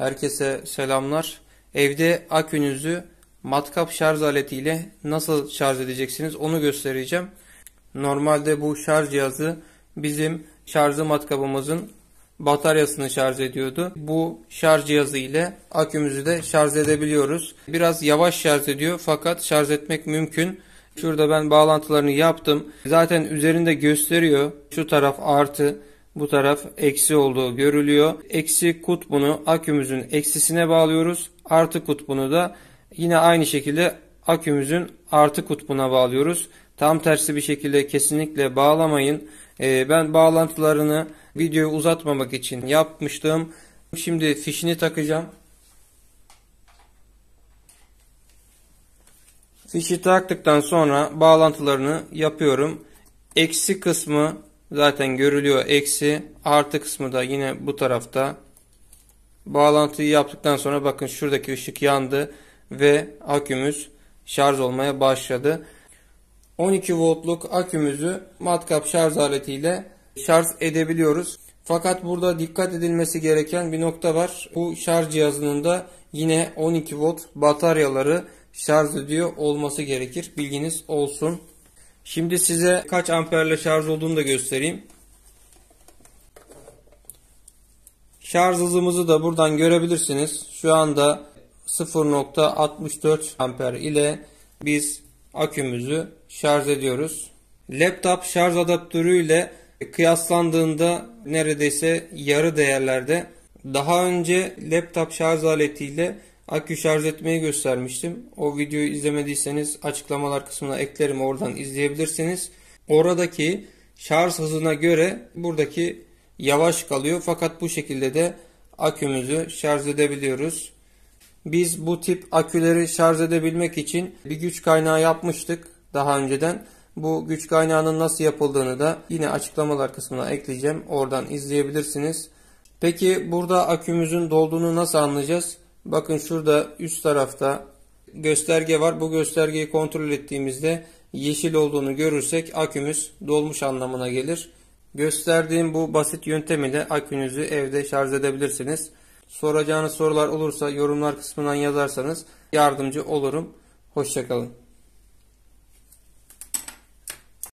Herkese selamlar. Evde akünüzü matkap şarj aletiyle nasıl şarj edeceksiniz onu göstereceğim. Normalde bu şarj cihazı bizim şarjı matkabımızın bataryasını şarj ediyordu. Bu şarj cihazı ile akümüzü de şarj edebiliyoruz. Biraz yavaş şarj ediyor fakat şarj etmek mümkün. Şurada ben bağlantılarını yaptım. Zaten üzerinde gösteriyor. Şu taraf artı, bu taraf eksi olduğu görülüyor. Eksi kutbunu akümüzün eksisine bağlıyoruz. Artı kutbunu da yine aynı şekilde akümüzün artı kutbuna bağlıyoruz. Tam tersi bir şekilde kesinlikle bağlamayın. Ee, ben bağlantılarını videoyu uzatmamak için yapmıştım. Şimdi fişini takacağım. Fişi taktıktan sonra bağlantılarını yapıyorum. Eksi kısmı zaten görülüyor eksi artı kısmı da yine bu tarafta bağlantıyı yaptıktan sonra bakın şuradaki ışık yandı ve akümüz şarj olmaya başladı 12 voltluk akümüzü matkap şarj aletiyle şarj edebiliyoruz fakat burada dikkat edilmesi gereken bir nokta var bu şarj cihazının da yine 12 volt bataryaları şarj ediyor olması gerekir bilginiz olsun Şimdi size kaç amperle şarj olduğunu da göstereyim. Şarj hızımızı da buradan görebilirsiniz. Şu anda 0.64 amper ile biz akümüzü şarj ediyoruz. Laptop şarj adaptörü ile kıyaslandığında neredeyse yarı değerlerde. Daha önce laptop şarj aletiyle akü şarj etmeyi göstermiştim. O videoyu izlemediyseniz açıklamalar kısmına eklerim oradan izleyebilirsiniz. Oradaki şarj hızına göre buradaki yavaş kalıyor fakat bu şekilde de akümüzü şarj edebiliyoruz. Biz bu tip aküleri şarj edebilmek için bir güç kaynağı yapmıştık daha önceden. Bu güç kaynağının nasıl yapıldığını da yine açıklamalar kısmına ekleyeceğim. Oradan izleyebilirsiniz. Peki burada akümüzün dolduğunu nasıl anlayacağız? Bakın şurada üst tarafta gösterge var. Bu göstergeyi kontrol ettiğimizde yeşil olduğunu görürsek akümüz dolmuş anlamına gelir. Gösterdiğim bu basit yöntem ile akünüzü evde şarj edebilirsiniz. Soracağınız sorular olursa yorumlar kısmından yazarsanız yardımcı olurum. Hoşçakalın.